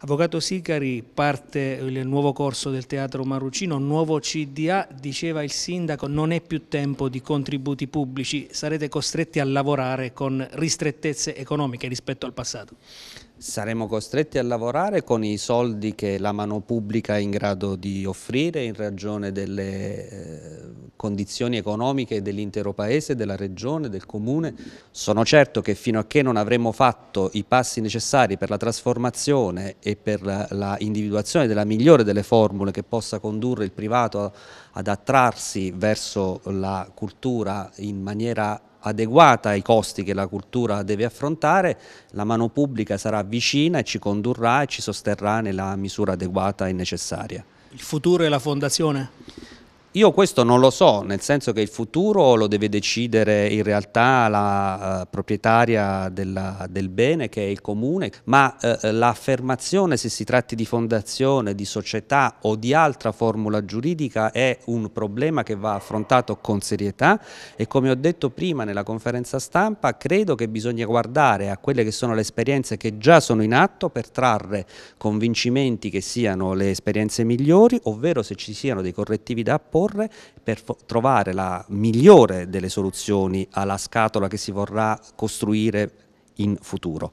Avvocato Sicari parte il nuovo corso del Teatro Marrucino, nuovo CDA, diceva il sindaco non è più tempo di contributi pubblici, sarete costretti a lavorare con ristrettezze economiche rispetto al passato. Saremo costretti a lavorare con i soldi che la mano pubblica è in grado di offrire in ragione delle eh, condizioni economiche dell'intero Paese, della Regione, del Comune. Sono certo che fino a che non avremo fatto i passi necessari per la trasformazione e per l'individuazione della migliore delle formule che possa condurre il privato ad attrarsi verso la cultura in maniera adeguata ai costi che la cultura deve affrontare, la mano pubblica sarà vicina e ci condurrà e ci sosterrà nella misura adeguata e necessaria. Il futuro è la fondazione? Io questo non lo so, nel senso che il futuro lo deve decidere in realtà la uh, proprietaria della, del bene che è il comune, ma uh, l'affermazione se si tratti di fondazione, di società o di altra formula giuridica è un problema che va affrontato con serietà e come ho detto prima nella conferenza stampa credo che bisogna guardare a quelle che sono le esperienze che già sono in atto per trarre convincimenti che siano le esperienze migliori, ovvero se ci siano dei correttivi da apporre proporre per trovare la migliore delle soluzioni alla scatola che si vorrà costruire in futuro.